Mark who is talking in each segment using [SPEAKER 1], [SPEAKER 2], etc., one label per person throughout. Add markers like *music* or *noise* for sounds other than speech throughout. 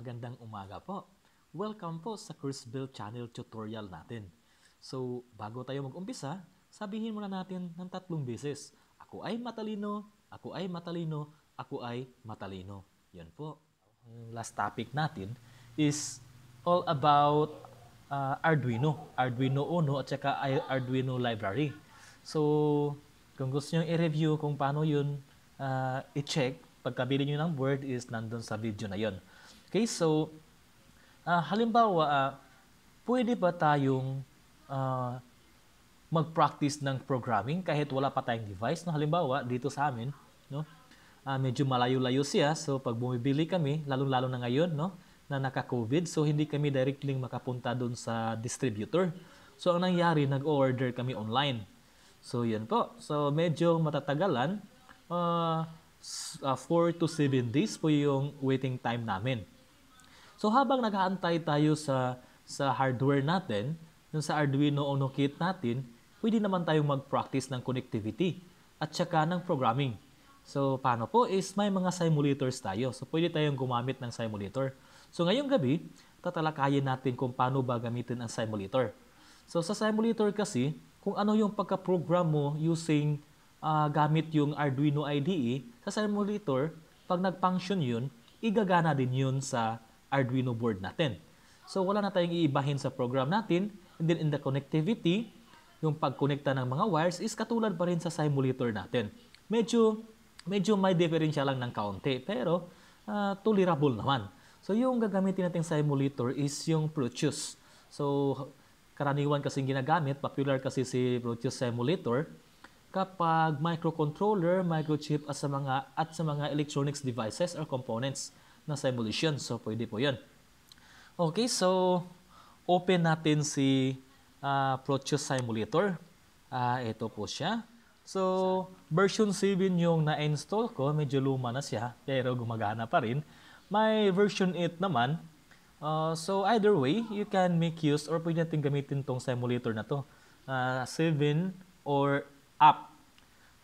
[SPEAKER 1] Magandang umaga po. Welcome po sa Kursbill Channel tutorial natin. So, bago tayo mag-umpisa, sabihin muna natin ng tatlong beses. Ako ay matalino, ako ay matalino, ako ay matalino. Yan po. Ang last topic natin is all about uh, Arduino. Arduino Uno at saka Arduino Library. So, kung gusto nyo i-review kung paano yun uh, i-check, pagkabili nyo ng board is nandun sa video na yon. Okay, so uh, halimbawa, uh, pwede ba tayong uh, mag-practice ng programming kahit wala pa tayong device? No, halimbawa, dito sa amin, no, uh, medyo malayo-layo siya. So pag bumibili kami, lalong-lalo na ngayon, no, na naka-COVID, so hindi kami directly makapunta doon sa distributor. So ang nangyari, nag-order kami online. So yun po. So medyo matatagalan. Uh, 4 to 7 days po yung waiting time namin. So habang naghaantay tayo sa sa hardware natin, yung sa Arduino Uno kit natin, pwede naman tayong mag-practice ng connectivity at saka ng programming. So, paano po is may mga simulators tayo. So, pwede tayong gumamit ng simulator. So, ngayong gabi, tatalakayin natin kung paano ba gamitin ang simulator. So, sa simulator kasi, kung ano yung pagka-program mo using uh, gamit yung Arduino IDE, sa simulator, pag nag-function yun, igagana din yun sa Arduino board natin. So wala na tayong iibahin sa program natin. And then in the connectivity, yung pagkonekta ng mga wires is katulad pa rin sa simulator natin. Medyo, medyo may diferensya lang ng kaunti, pero uh, tolerable naman. So yung gagamitin natin simulator is yung Proteus. So karaniwan kasi ginagamit, popular kasi si Proteus simulator kapag microcontroller, microchip at sa mga at sa mga electronics devices or components na simulation. So, pwede po yun. Okay, so open natin si uh, Proteus Simulator. Uh, ito po siya. So, version 7 yung na-install ko. Medyo luma na siya, pero gumagana pa rin. May version 8 naman. Uh, so, either way, you can make use or pwede natin gamitin tong simulator na to. Uh, 7 or up.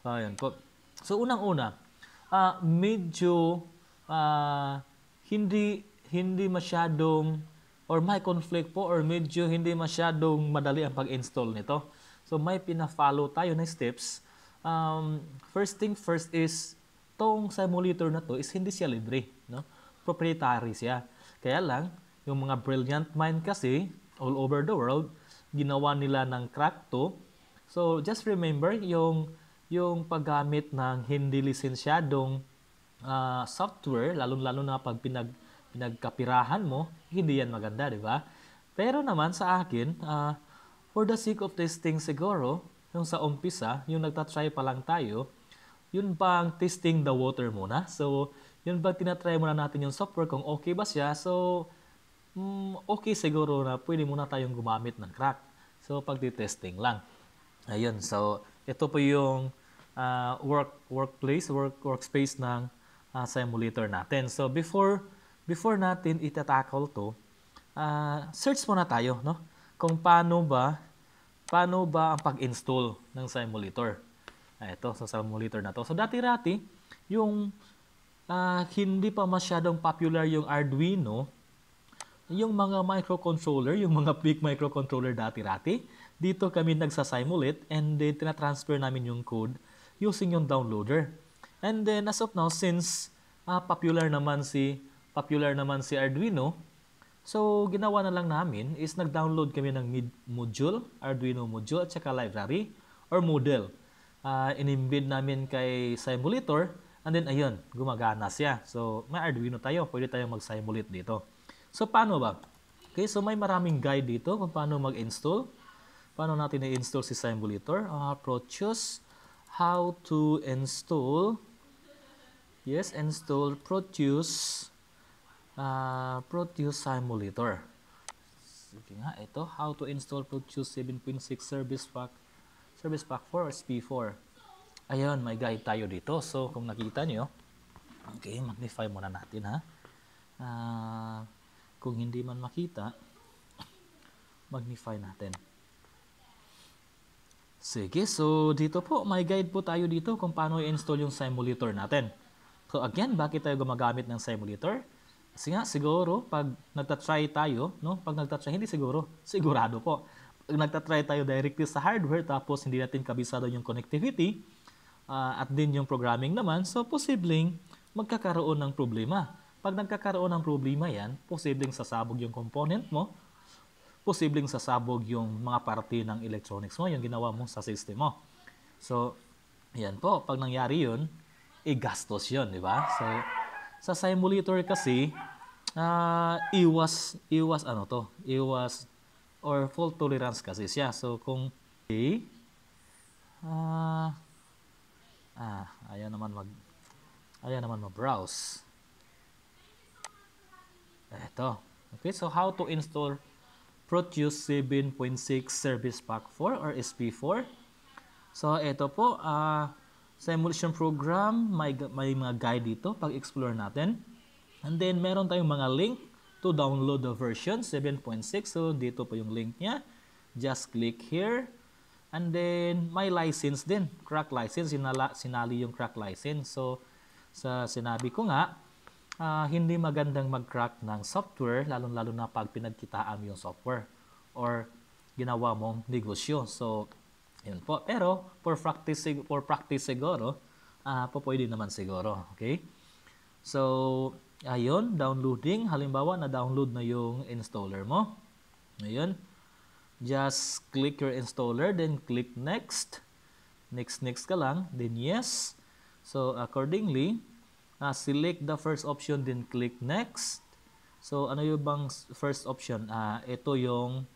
[SPEAKER 1] So, ayan po. So, unang-una, uh, medyo uh, hindi hindi masyadong or may conflict po or medyo hindi masyadong madali ang pag-install nito. So may pina-follow tayo na steps. Um, first thing first is tong simulator na to is hindi siya libre, no? Proprietary siya. Kaya lang yung mga brilliant mind kasi all over the world ginawa nila ng crack to. So just remember yung yung paggamit ng hindi lisensyadong uh, software, lalong-lalo na pag pinag, pinagkapirahan mo, hindi yan maganda, di ba? Pero naman sa akin, uh, for the sake of testing siguro, yung sa umpisa, yung nagtatry pa lang tayo, yun bang testing the water muna. So, yun bang tinatry muna natin yung software kung okay ba siya. So, mm, okay siguro na pwede muna tayong gumamit ng crack. So, pagti-testing lang. Ayun, so ito po yung uh, work workplace, work workspace ng uh, simulator natin. So before before natin itatackle to, uh, search muna tayo no kung paano ba paano ba ang pag-install ng simulator. emulator. Ah, ito, sa so simulator na to. So dati-rati, yung uh, hindi pa masyadong popular yung Arduino, yung mga microcontroller, yung mga big microcontroller dati-rati, dito kami nagsasimulate and then tinatransfer namin yung code using yung downloader. And then as of now, since uh, popular naman si popular naman si Arduino, so ginawa na lang namin is nag-download kami ng mid module, Arduino module at saka library or model. Uh, ah, inimbid namin kay simulator and then ayun, gumagana siya. So may Arduino tayo, pwede tayong mag-simulate dito. So paano ba? Okay, so may maraming guide dito kung paano mag-install. Paano natin i-install si simulator? Uh, ah, Proteus, how to install Yes, install produce uh, produce simulator. Sige nga, ito. How to install produce 7.6 service pack service pack 4 or SP4. Ayun, may guide tayo dito. So, kung nakita nyo, okay, magnify muna natin ha. Uh, kung hindi man makita, magnify natin. Sige, so dito po, may guide po tayo dito kung paano i-install yung simulator natin. So again, bakit tayo gumagamit ng simulator? Kasi nga, siguro, pag nagtatry tayo, no? pag nagtatry, hindi siguro, sigurado po. Pag nagtatry tayo directly sa hardware, tapos hindi natin kabisado yung connectivity, uh, at din yung programming naman, so posibleng magkakaroon ng problema. Pag nagkakaroon ng problema yan, posibleng sasabog yung component mo, posibleng sasabog yung mga parte ng electronics mo, yung ginawa mo sa system mo. So, yan po, pag nangyari yun, igastos yon di ba? So, sa simulator kasi, uh, iwas, iwas ano to, iwas or fault tolerance kasi siya. So, kung A, uh, ah, ayaw naman mag, ayaw naman mag-browse. Ito. Okay, so how to install Proteus 7.6 Service Pack 4 or SP4. So, ito po, ah, uh, sa emulsion program, may, may mga guide dito pag-explore natin. And then, meron tayong mga link to download the version 7.6. So, dito pa yung link niya. Just click here. And then, may license din. Crack license. Sinala, sinali yung crack license. So, sa sinabi ko nga, uh, hindi magandang mag-crack ng software, lalong-lalo na pag pinagkitaan yung software or ginawa mong negosyo. So, yun po. Pero for practice for practice siguro, uh, po pwede naman siguro, okay? So, ayun, downloading. Halimbawa, na-download na yung installer mo. Ayun. Just click your installer, then click next. Next, next ka lang. Then yes. So, accordingly, uh, select the first option, then click next. So, ano yung bang first option? Uh, ito yung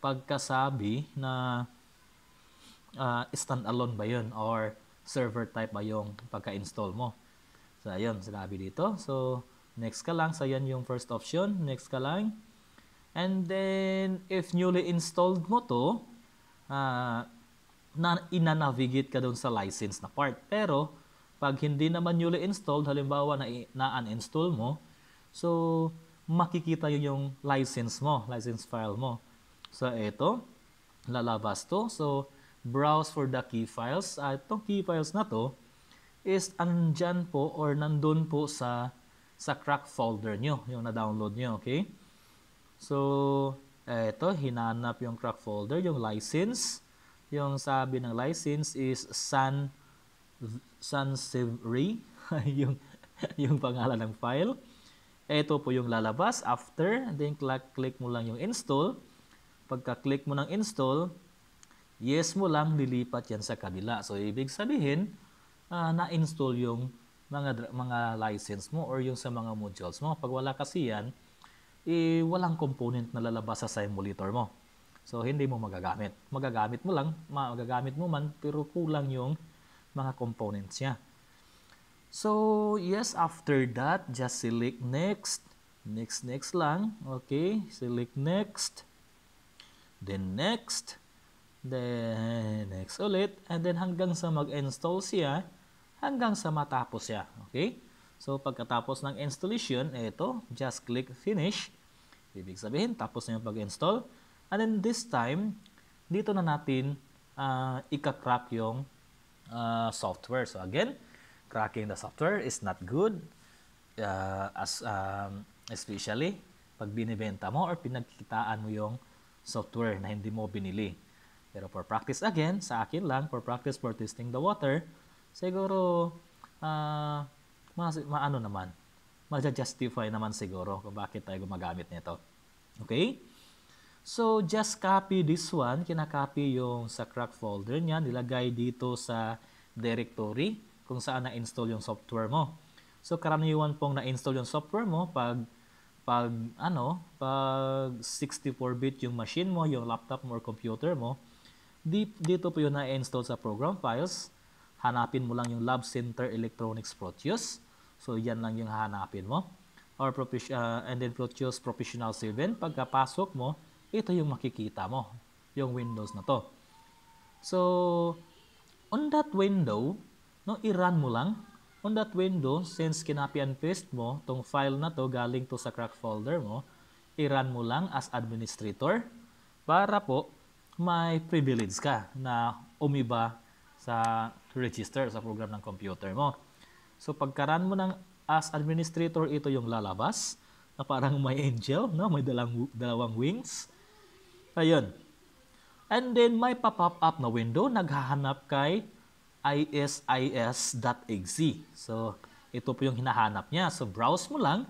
[SPEAKER 1] pagkasabi na uh, standalone ba yun or server type ba yung pagka-install mo. So, ayun, sinabi dito. So, next ka lang. So, yan yung first option. Next ka lang. And then, if newly installed mo to, uh, na inanavigate ka doon sa license na part. Pero, pag hindi naman newly installed, halimbawa na, na uninstall mo, so, makikita yun yung license mo, license file mo. So, ito, lalabas to. So, browse for the key files. At uh, itong key files na to is andyan po or nandun po sa sa crack folder nyo, yung na-download nyo, okay? So, eto, hinanap yung crack folder, yung license. Yung sabi ng license is San Sansevri, *laughs* yung, yung pangalan ng file. Ito po yung lalabas after, then click mo lang yung install. Pagka-click mo ng install, yes mo lang, lilipat yan sa kabila. So, ibig sabihin, uh, na-install yung mga, mga license mo or yung sa mga modules mo. Pag wala kasi yan, eh, walang component na lalabas sa simulator mo. So, hindi mo magagamit. Magagamit mo lang, magagamit mo man, pero kulang yung mga components niya. So, yes, after that, just select next. Next, next lang. Okay, select next. Then next. Then, next ulit. And then, hanggang sa mag-install siya, hanggang sa matapos siya. Okay? So, pagkatapos ng installation, ito, just click Finish. Ibig sabihin, tapos na yung pag-install. And then, this time, dito na natin uh, ika-crack yung uh, software. So, again, cracking the software is not good. Uh, as um, Especially, pag binibenta mo or pinagkitaan mo yung software na hindi mo binili. Pero for practice again, sa akin lang, for practice for testing the water, siguro, uh, ah, ma- maano naman, ma-justify naman siguro kung bakit tayo gumagamit nito. Okay? So, just copy this one. Kinakopy yung sa crack folder niya. Nilagay dito sa directory kung saan na-install yung software mo. So, karaniwan pong na-install yung software mo pag pag ano, pag 64-bit yung machine mo, yung laptop mo or computer mo, dito po yun na-install sa program files. Hanapin mo lang yung Lab Center Electronics Proteus. So, yan lang yung hanapin mo. Or uh, and then Proteus Professional 7. Pagkapasok mo, ito yung makikita mo. Yung Windows na to. So, on that window, no, i-run mo lang. On that window, since kinapy and paste mo, tong file na to galing to sa crack folder mo, i-run mo lang as administrator para po may privilege ka na umiba sa register sa program ng computer mo. So pagkaran mo ng as administrator, ito yung lalabas na parang may angel, no? may dalang, dalawang wings. Ayun. And then may pop-up up na window, naghahanap kay isis.exe. E. So ito po yung hinahanap niya. So browse mo lang,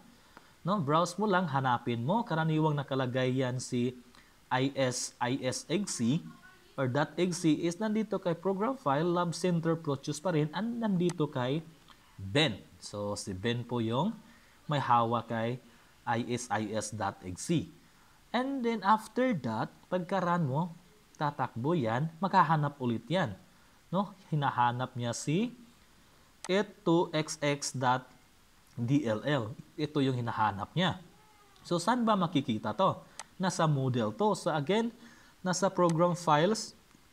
[SPEAKER 1] no? browse mo lang, hanapin mo. Karaniwang nakalagay yan si is.isexec or .exe is nandito kay program file, lab center, proteus pa rin, and nandito kay Ben. So, si Ben po yung may hawak kay isis.exe. And then, after that, pagkaran mo, tatakbo yan, makahanap ulit yan. No? Hinahanap niya si it2xx.dll. E Ito yung hinahanap niya. So, saan ba makikita to? nasa model to. So again, nasa program files,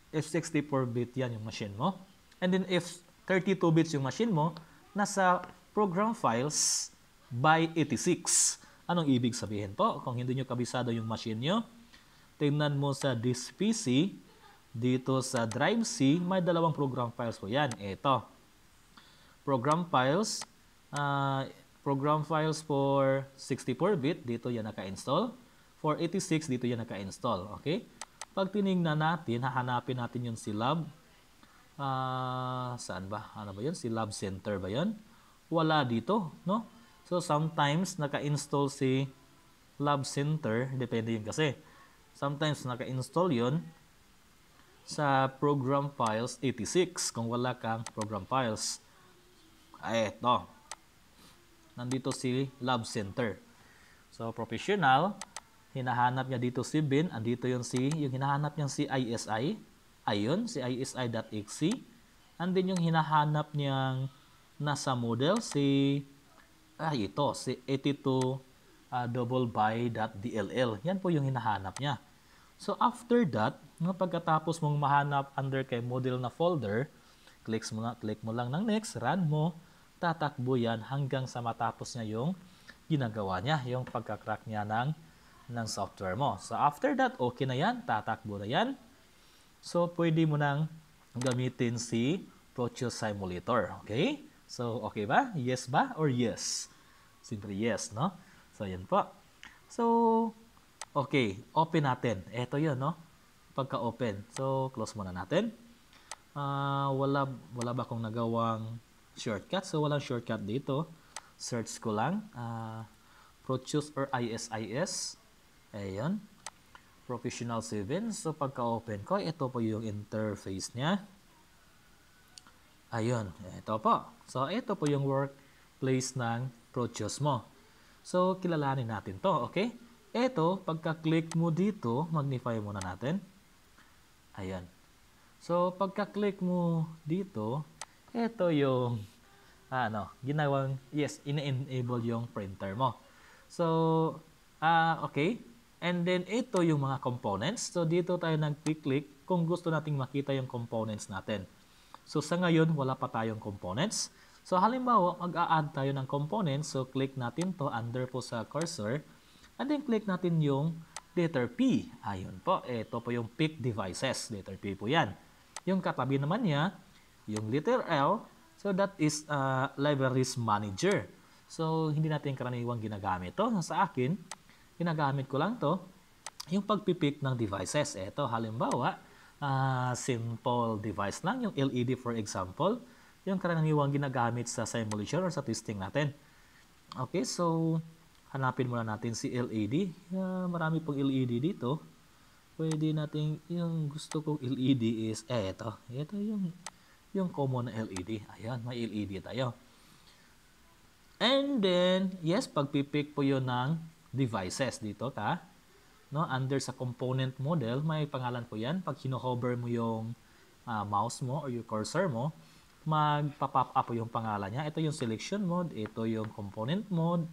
[SPEAKER 1] F64-bit yan yung machine mo. And then if 32-bits yung machine mo, nasa program files by 86. Anong ibig sabihin po? Kung hindi nyo kabisado yung machine nyo, tingnan mo sa disk PC, dito sa drive C, may dalawang program files po yan. Ito. Program files, uh, program files for 64-bit, dito yan naka-install 486, dito yan naka-install. Okay? Pag tiningnan natin, hahanapin natin yung silab. Uh, saan ba? Ano ba yun? Silab Center ba yun? Wala dito, no? So, sometimes naka-install si Lab Center. Depende yun kasi. Sometimes naka-install yun sa program files 86 kung wala kang program files. Ay, ah, ito. Nandito si Lab Center. So, professional, hinahanap niya dito si bin, andito yung si, yung hinahanap niya si ISI, ayun, si ISI.exe, and then yung hinahanap niyang nasa model, si, ay ito, si 82 uh, ah, double by.dll. Yan po yung hinahanap niya. So after that, pagkatapos mong mahanap under kay model na folder, click mo, na, click mo lang ng next, run mo, tatakbo yan hanggang sa matapos niya yung ginagawa niya, yung pagkakrack niya ng ng software mo. So, after that, okay na yan. Tatakbo na yan. So, pwede mo nang gamitin si Proteus Simulator. Okay? So, okay ba? Yes ba? Or yes? Simple yes, no? So, yan po. So, okay. Open natin. Ito yun, no? Pagka-open. So, close muna natin. Uh, wala, wala ba akong nagawang shortcut? So, walang shortcut dito. Search ko lang. Uh, Proteus or ISIS. Ayan. Professional 7. So, pagka-open ko, ito po yung interface niya. Ayan. Ito po. So, ito po yung workplace ng Proteus mo. So, kilalanin natin to. Okay? Ito, pagka-click mo dito, magnify muna natin. Ayan. So, pagka-click mo dito, ito yung ano, ginawang, yes, in enable yung printer mo. So, ah, uh, okay. And then ito yung mga components. So dito tayo nag-click kung gusto nating makita yung components natin. So sa ngayon, wala pa tayong components. So halimbawa, mag-a-add tayo ng components. So click natin to under po sa cursor. And then click natin yung letter P. Ayun po, ito po yung pick devices. Letter P po yan. Yung katabi naman niya, yung letter L. So that is uh, libraries manager. So hindi natin karaniwang ginagamit to. Sa akin, Ginagamit ko lang to yung pagpipick ng devices. Ito, halimbawa, uh, simple device lang, yung LED for example, yung karaniwang ginagamit sa simulation or sa testing natin. Okay, so hanapin muna natin si LED. Uh, ah, marami pong LED dito. Pwede natin, yung gusto kong LED is, eh, ito. Ito yung, yung common na LED. Ayan, may LED tayo. And then, yes, pagpipick po yun ng devices dito ta. No, under sa component model, may pangalan po 'yan. Pag hino-hover mo yung uh, mouse mo or yung cursor mo, magpa-pop up po yung pangalan niya. Ito yung selection mode, ito yung component mode,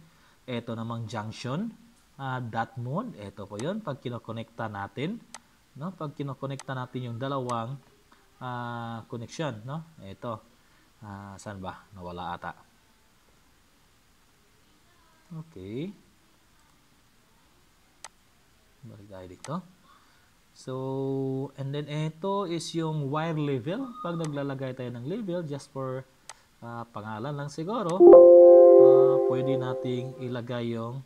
[SPEAKER 1] ito namang junction, uh, dot mode, ito po 'yon pag kinokonekta natin, no? Pag kinokonekta natin yung dalawang uh, connection, no? Ito. Uh, saan ba? Nawala ata. Okay. Balik tayo dito. So, and then ito is yung wire level. Pag naglalagay tayo ng level, just for uh, pangalan lang siguro, uh, pwede nating ilagay yung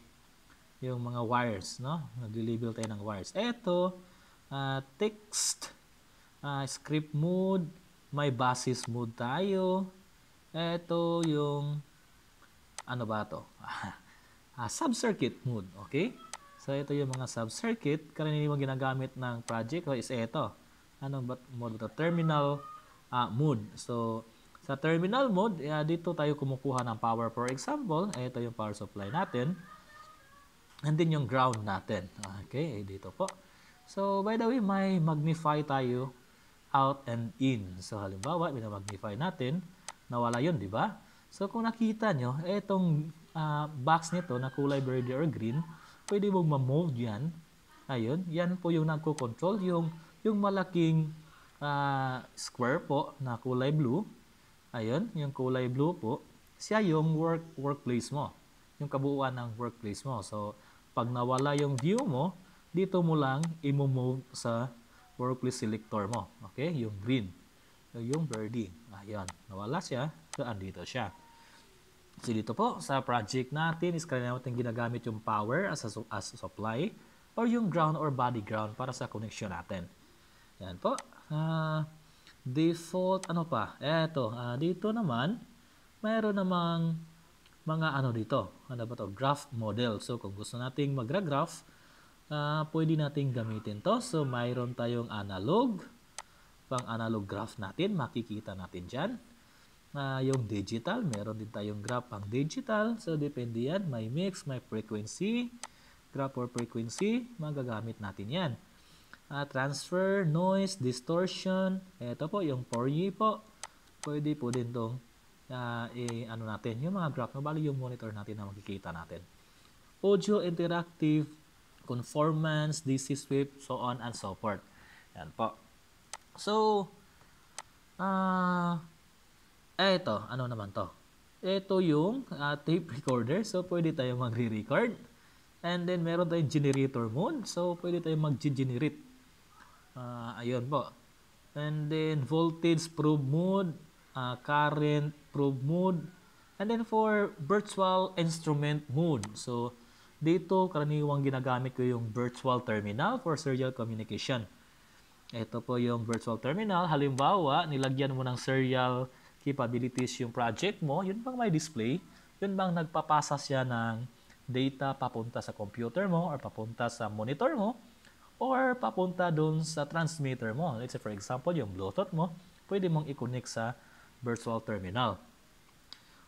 [SPEAKER 1] yung mga wires, no? Nagli-label tayo ng wires. Ito, uh, text, uh, script mode, may basis mode tayo. Ito yung, ano ba to? uh, *laughs* sub-circuit mode, okay? So, ito yung mga sub-circuit. Karaniwang ginagamit ng project oh, is ito. Ano ba mode ito? Terminal uh, mode. So, sa terminal mode, uh, dito tayo kumukuha ng power. For example, ito yung power supply natin. And then yung ground natin. Okay, eh, dito po. So, by the way, may magnify tayo out and in. So, halimbawa, binamagnify natin. Nawala yun, di ba? So, kung nakita nyo, itong uh, ah, box nito na kulay verde or green, pwede mong ma-move yan. Ayun, yan po yung nagko-control. Yung, yung malaking uh, square po na kulay blue, ayun, yung kulay blue po, siya yung work workplace mo. Yung kabuuan ng workplace mo. So, pag nawala yung view mo, dito mo lang imo move sa workplace selector mo. Okay? Yung green. Yung birdie. Ayun. Nawala siya. So, andito siya. So dito po sa project natin is kaya natin ginagamit yung power as a, as a supply or yung ground or body ground para sa connection natin. Yan po. Uh, default ano pa? Eto, uh, dito naman mayroon namang mga ano dito. Ano ba to? Graph model. So kung gusto nating magra-graph, uh, pwede nating gamitin to. So mayroon tayong analog, pang analog graph natin, makikita natin diyan na uh, yung digital. Meron din tayong graph ang digital. So, depende yan. May mix, may frequency, graph or frequency, magagamit natin yan. Uh, transfer, noise, distortion. Ito po, yung Fourier po. Pwede po din itong uh, ah, eh, ano natin, yung mga graph na bali yung monitor natin na makikita natin. Audio, interactive, conformance, DC sweep, so on and so forth. Yan po. So, ah... Uh, eh, ito. Ano naman to? Ito yung uh, tape recorder. So, pwede tayo magre-record. And then, meron tayong generator mode. So, pwede tayo mag-generate. Uh, ah, ayun po. And then, voltage probe mode. Uh, ah, current probe mode. And then, for virtual instrument mode. So, dito, karaniwang ginagamit ko yung virtual terminal for serial communication. Ito po yung virtual terminal. Halimbawa, nilagyan mo ng serial terminal capabilities yung project mo, yun bang may display? Yun bang nagpapasa siya ng data papunta sa computer mo or papunta sa monitor mo or papunta doon sa transmitter mo. Let's say for example, yung Bluetooth mo, pwede mong i-connect sa virtual terminal.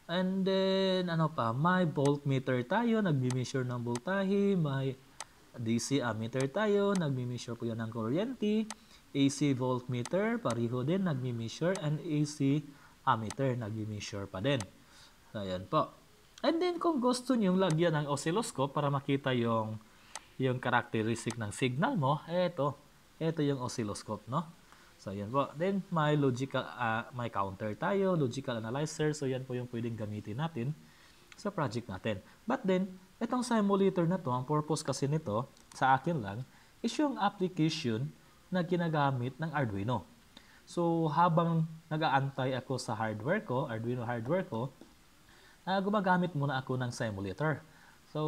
[SPEAKER 1] And then, ano pa, may voltmeter tayo, nagmi-measure ng voltahe, may DC ammeter tayo, nagmi-measure po yan ng kuryente, AC voltmeter, pariho din, nagmi-measure, and AC ammeter, nag-measure pa din. Ayan po. And then kung gusto nyo lagyan ng oscilloscope para makita yung yung characteristic ng signal mo, eto, eto yung oscilloscope, no? So, yan po. Then, may logical, uh, may counter tayo, logical analyzer. So, yan po yung pwedeng gamitin natin sa project natin. But then, itong simulator na to, ang purpose kasi nito, sa akin lang, is yung application na ginagamit ng Arduino. So, habang nag-aantay ako sa hardware ko, Arduino hardware ko, uh, gumagamit muna ako ng simulator. So,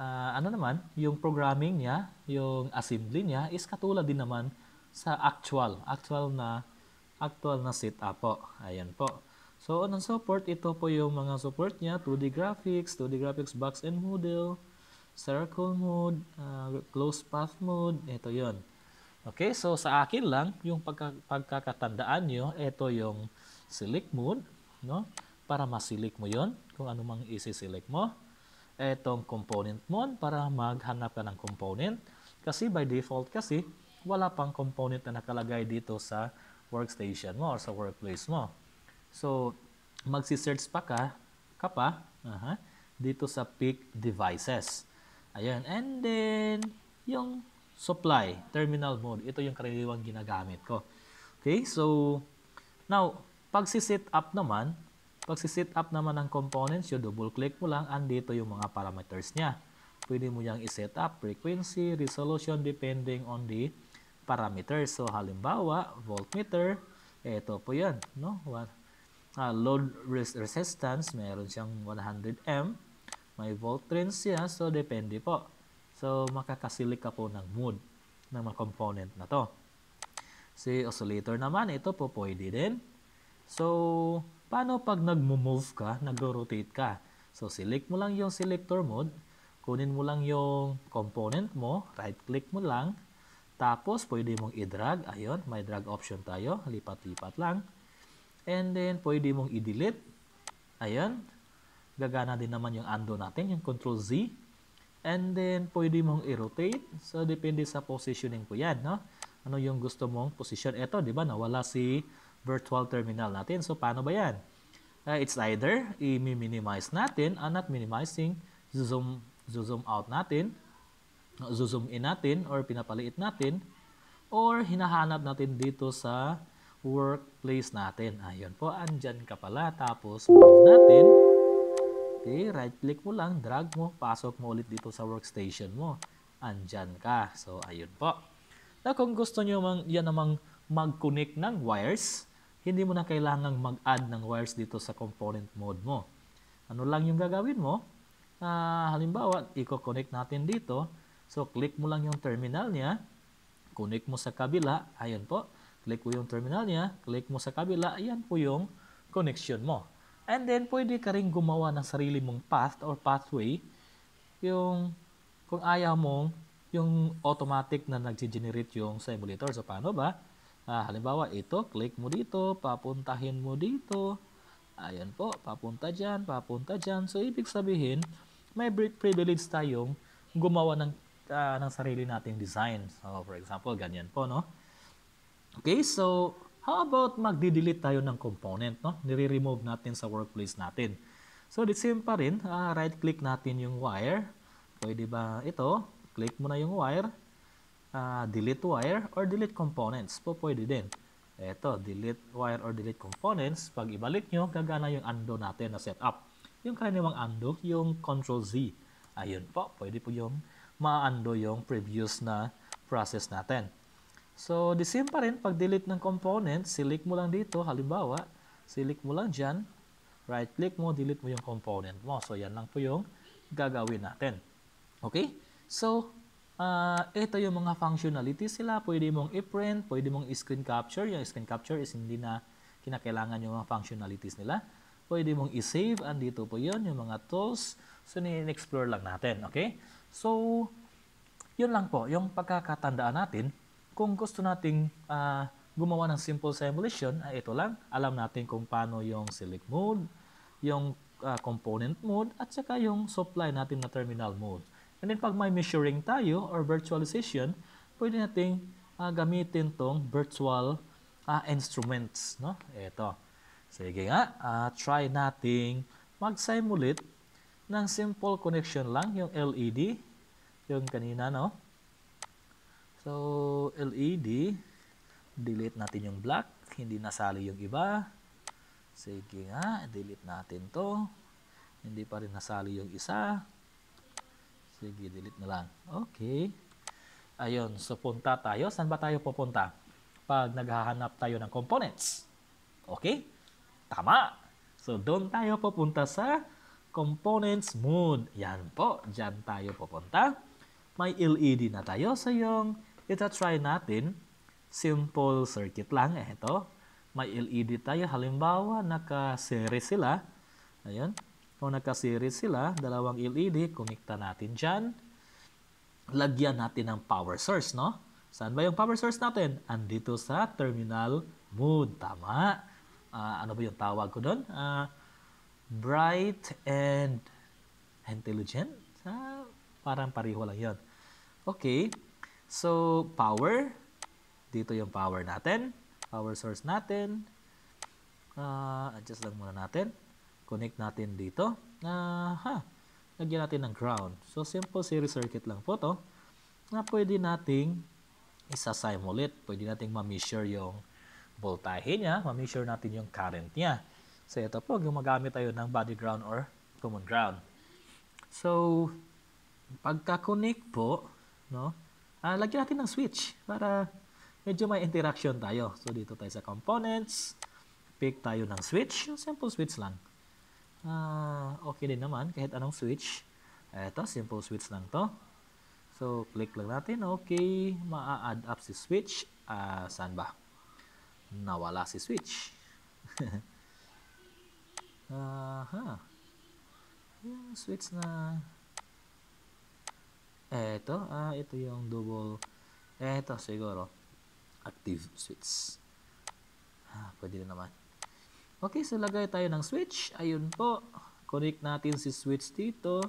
[SPEAKER 1] uh, ano naman, yung programming niya, yung assembly niya is katulad din naman sa actual, actual na actual na setup po. Ayan po. So, on support, ito po yung mga support niya, 2D graphics, 2D graphics box and model, circle mode, uh, ah, close path mode, ito yon Okay, so sa akin lang, yung pagka, pagkakatandaan nyo, ito yung select mode, no? para maselect mo yon kung ano mang isi-select mo. Etong component mode para maghanap ka ng component. Kasi by default kasi, wala pang component na nakalagay dito sa workstation mo or sa workplace mo. So, magsi-search pa ka, ka pa, uh -huh, dito sa pick devices. Ayan, and then, yung supply, terminal mode. Ito yung karaniwang ginagamit ko. Okay, so now, pag si set up naman, pag si set up naman ng components, yung double click mo lang, andito yung mga parameters niya. Pwede mo niyang i-set up frequency, resolution, depending on the parameters. So, halimbawa, voltmeter, ito po yan. No? One, uh, ah, load res resistance, meron siyang 100M. May volt range siya, so depende po. So, makakasilik po ng mood ng mga component na to. Si oscillator naman, ito po pwede din. So, paano pag nag-move ka, nag-rotate ka? So, select mo lang yung selector mode. Kunin mo lang yung component mo. Right-click mo lang. Tapos, pwede mong i-drag. Ayun, may drag option tayo. Lipat-lipat lang. And then, pwede mong i-delete. Ayun. Gagana din naman yung undo natin, yung Control-Z. And then, pwede mong i-rotate. So, depende sa positioning po yan, no? Ano yung gusto mong position? Ito, di ba, nawala si virtual terminal natin. So, paano ba yan? Uh, it's either i-minimize natin, uh, not minimizing, zoom, zoom out natin, zoom in natin, or pinapaliit natin, or hinahanap natin dito sa workplace natin. Ayun po, andyan ka pala. Tapos, move natin. Okay, right click mo lang, drag mo, pasok mo ulit dito sa workstation mo. Andyan ka. So, ayun po. Na kung gusto nyo mang, yan namang mag-connect ng wires, hindi mo na kailangang mag-add ng wires dito sa component mode mo. Ano lang yung gagawin mo? Uh, halimbawa, i-connect natin dito. So, click mo lang yung terminal niya. Connect mo sa kabila. Ayun po. Click mo yung terminal niya. Click mo sa kabila. Ayan po yung connection mo. And then, pwede ka rin gumawa ng sarili mong path or pathway. Yung, kung ayaw mong, yung automatic na nag-generate yung simulator. So, paano ba? Ah, halimbawa, ito, click mo dito, papuntahin mo dito. Ayan po, papunta dyan, papunta dyan. So, ibig sabihin, may privilege tayong gumawa ng, uh, ng sarili nating design. So, for example, ganyan po, no? Okay, so, How about magde-delete tayo ng component, no? Nire-remove natin sa workplace natin. So, the same pa rin, uh, right-click natin yung wire. Pwede ba ito? Click mo na yung wire. Uh, delete wire or delete components po pwede din. Ito, delete wire or delete components. Pag ibalik nyo, gagana yung undo natin na setup. Yung kanyang undo, yung control Z. Ayun po, pwede po yung ma-undo yung previous na process natin. So, the same pa rin, pag-delete ng component, select mo lang dito, halimbawa, select mo lang dyan, right-click mo, delete mo yung component mo. So, yan lang po yung gagawin natin. Okay? So, uh, ito yung mga functionalities sila. Pwede mong i-print, pwede mong i-screen capture. Yung screen capture is hindi na kinakailangan yung mga functionalities nila. Pwede mong i-save. Andito po yun, yung mga tools. So, ni-explore lang natin. Okay? So, yun lang po, yung pagkakatandaan natin kung gusto nating uh, gumawa ng simple simulation, ay ah, ito lang. Alam natin kung paano yung select mode, yung uh, component mode, at saka yung supply natin na terminal mode. And then pag may measuring tayo or virtualization, pwede nating uh, gamitin tong virtual uh, instruments. No? Ito. Sige nga, uh, try nating mag-simulate ng simple connection lang, yung LED, yung kanina, no? So, LED. Delete natin yung black. Hindi nasali yung iba. Sige nga, delete natin to. Hindi pa rin nasali yung isa. Sige, delete na lang. Okay. Ayun, so punta tayo. Saan ba tayo pupunta? Pag naghahanap tayo ng components. Okay? Tama! So, doon tayo pupunta sa components mode. Yan po, Diyan tayo pupunta. May LED na tayo sa yung Ita-try natin. Simple circuit lang. Eh, ito. May LED tayo. Halimbawa, naka-series sila. Ayan. Kung naka-series sila, dalawang LED, kumikta natin dyan. Lagyan natin ng power source, no? Saan ba yung power source natin? Andito sa terminal mode. Tama. Uh, ano ba yung tawag ko doon? Uh, ah, bright and intelligent? Uh, parang pareho lang yun. Okay. So, power. Dito yung power natin. Power source natin. Uh, adjust lang muna natin. Connect natin dito. Uh, ha, lagyan natin ng ground. So, simple series circuit lang po to na pwede nating isasime ulit. Pwede nating ma-measure yung voltahe niya. Ma-measure natin yung current niya. So, ito po, gumagamit tayo ng body ground or common ground. So, pagka-connect po, no, uh, lagyan natin ng switch para medyo may interaction tayo. So, dito tayo sa components. Pick tayo ng switch. Simple switch lang. Uh, okay din naman kahit anong switch. Ito, simple switch lang to. So, click lang natin. Okay, maa-add up si switch. Uh, saan ba? Nawala si switch. *laughs* Aha. uh -huh. Yung switch na eh, ito, ah, ito yung double, eh, ito siguro, active switch. Ah, pwede na naman. Okay, so lagay tayo ng switch. Ayun po, connect natin si switch dito,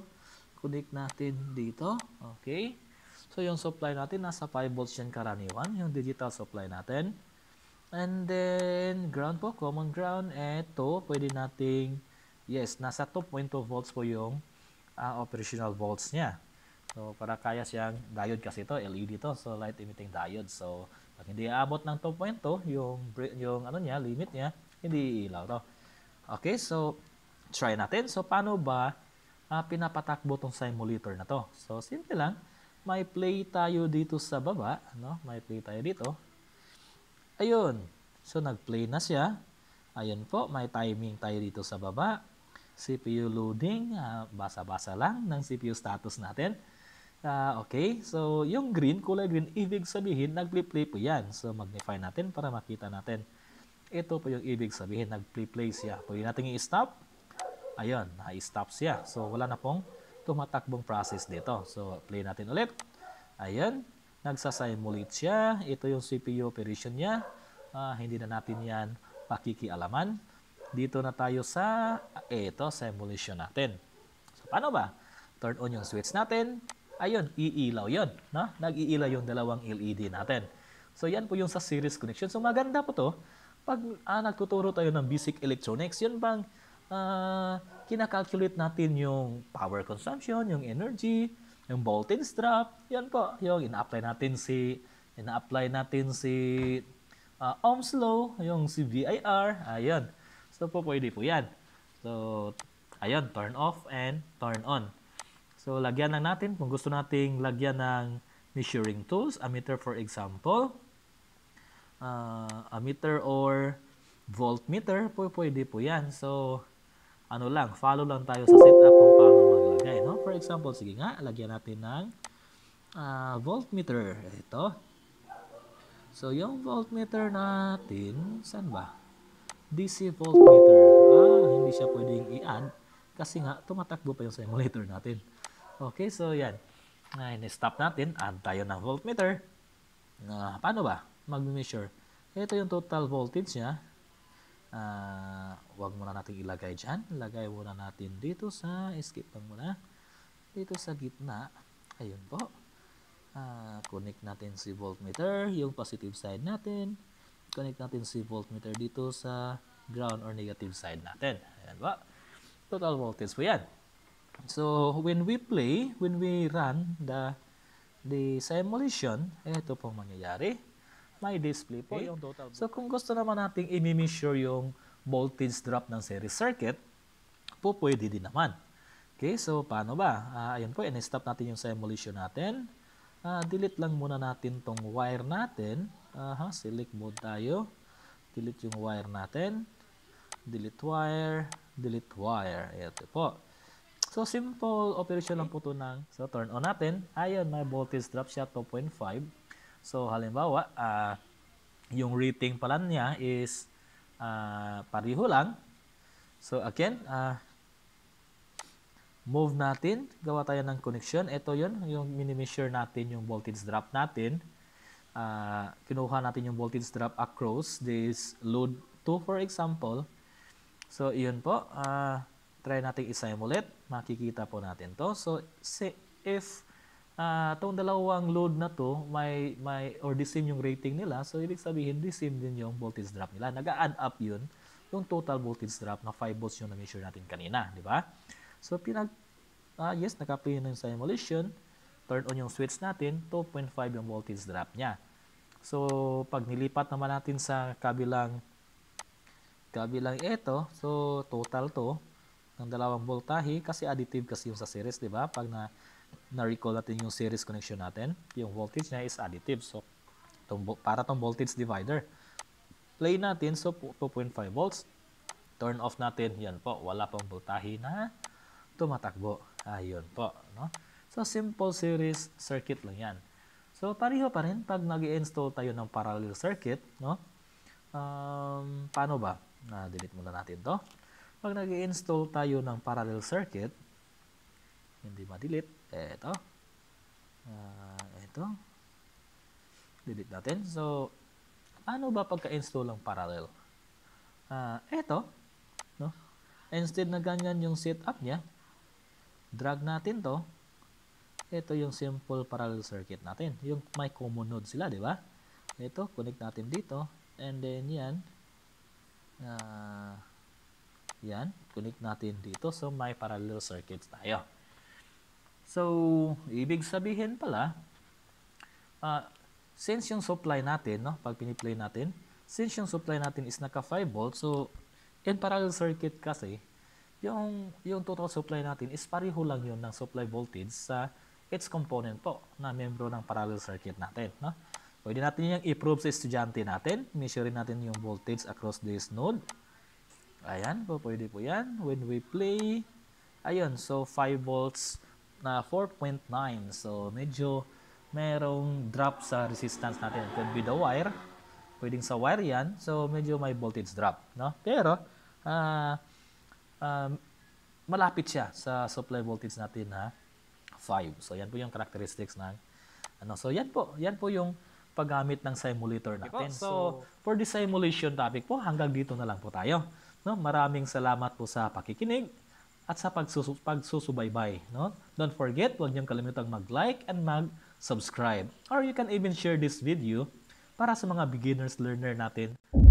[SPEAKER 1] connect natin dito, okay. So, yung supply natin, nasa 5 volts yan karaniwan, yung digital supply natin. And then, ground po, common ground, eto, pwede nating, yes, nasa 2.2 volts po yung uh, operational volts niya. So, para kaya siyang diode kasi ito, LED to, so light emitting diode. So, pag hindi aabot ng 2.2, yung, yung ano niya, limit niya, hindi ilaw to. Okay, so, try natin. So, paano ba uh, pinapatakbo tong simulator na to? So, simple lang. May play tayo dito sa baba. No? May play tayo dito. Ayun. So, nag-play na siya. Ayun po, may timing tayo dito sa baba. CPU loading, ah, basa-basa uh, lang ng CPU status natin. Uh, okay, so yung green, kulay green, ibig sabihin nagplay-play po yan. So magnify natin para makita natin. Ito po yung ibig sabihin, nag play siya. Pwede natin i-stop. Ayun, na stop siya. So wala na pong tumatakbong process dito. So play natin ulit. Ayun, nagsasimulate siya. Ito yung CPU operation niya. Uh, hindi na natin yan pakikialaman. Dito na tayo sa, ito, simulation natin. So paano ba? Turn on yung switch natin ayun, iilaw yun. No? Nag-iilaw yung dalawang LED natin. So yan po yung sa series connection. So maganda po to pag ah, nagtuturo tayo ng basic electronics. Yun bang uh, ah, kinakalculate natin yung power consumption, yung energy, yung voltage drop. Yan po, yung ina-apply natin si ina-apply natin si uh, Ohm's law, yung si VIR. Ayun. So po pwede po yan. So ayun, turn off and turn on. So, lagyan lang natin kung gusto nating lagyan ng measuring tools, ammeter for example. Uh, ammeter or voltmeter, pwede po yan. So, ano lang, follow lang tayo sa setup kung paano maglagay. No? For example, sige nga, lagyan natin ng uh, voltmeter. Ito. So, yung voltmeter natin, saan ba? DC voltmeter. Ah, hindi siya pwedeng i-add kasi nga tumatakbo pa yung simulator natin. Okay, so yan. Uh, in-stop natin, add tayo ng voltmeter. Uh, paano ba? Mag-measure. Ito yung total voltage niya. Uh, wag muna natin ilagay dyan. Ilagay muna natin dito sa, skip lang muna. Dito sa gitna. Ayun po. Uh, connect natin si voltmeter, yung positive side natin. Connect natin si voltmeter dito sa ground or negative side natin. Ayan ba? Total voltage po yan. So, when we play, when we run the the simulation, eh, ito po mangyayari. May display po yung total. So, kung gusto naman nating i-measure yung voltage drop ng series circuit, po pwede din naman. Okay, so paano ba? Uh, ayun po, in-stop natin yung simulation natin. Uh, delete lang muna natin tong wire natin. Uh select mode tayo. Delete yung wire natin. Delete wire. Delete wire. Ito po. So, simple operation lang po ito ng so, turn on natin. Ayon, may voltage drop siya 2.5. So, halimbawa, uh, yung rating pala niya is uh, ah, pariho lang. So, again, uh, move natin. Gawa tayo ng connection. Ito yun, yung minimeasure natin yung voltage drop natin. Uh, kinuha natin yung voltage drop across this load 2, for example. So, iyon po. Uh, try natin i-simulate. Makikita po natin to. So, if uh, ah, itong dalawang load na to may, may, or the same yung rating nila, so ibig sabihin the same din yung voltage drop nila. Nag-add up yun yung total voltage drop na 5 volts yung na-measure natin kanina, di ba? So, pinag, uh, yes, nakaplay na yung simulation, turn on yung switch natin, 2.5 yung voltage drop niya. So, pag nilipat naman natin sa kabilang kabilang ito, so total to, ng dalawang voltahe kasi additive kasi yung sa series, di ba? Pag na na-recall natin yung series connection natin, yung voltage niya is additive. So, tong, para tong voltage divider. Play natin, so 2.5 volts. Turn off natin, yan po. Wala pang voltahe na tumatakbo. Ayun po. No? So, simple series circuit lang yan. So, pareho pa rin pag nag install tayo ng parallel circuit. No? Um, paano ba? Na-delete muna natin to. Pag nag install tayo ng parallel circuit, hindi ma-delete, eto. Uh, eto. Delete natin. So, ano ba pagka-install ng parallel? Uh, ah, ito. No? Instead na ganyan yung setup niya, drag natin to. Ito yung simple parallel circuit natin. Yung may common node sila, di ba? Ito, connect natin dito. And then yan. Ah... Uh, yan, connect natin dito. So, may parallel circuits tayo. So, ibig sabihin pala, uh, since yung supply natin, no, pag piniplay natin, since yung supply natin is naka 5 volt, so in parallel circuit kasi, yung, yung total supply natin is pareho lang yun ng supply voltage sa its component po na membro ng parallel circuit natin. No? Pwede natin yung i-prove sa estudyante natin. Measurein natin yung voltage across this node. Ayan po, pwede po yan. When we play, ayun, so 5 volts na 4.9. So, medyo merong drop sa resistance natin. could be the wire. Pwedeng sa wire yan. So, medyo may voltage drop. No? Pero, uh, uh, malapit siya sa supply voltage natin na 5. So, yan po yung characteristics ng ano. So, yan po. Yan po yung paggamit ng simulator natin. So, for the simulation topic po, hanggang dito na lang po tayo. No? Maraming salamat po sa pakikinig at sa pagsus- pagsusubaybay. No? Don't forget, huwag niyong kalimutang mag-like and mag-subscribe. Or you can even share this video para sa mga beginners learner natin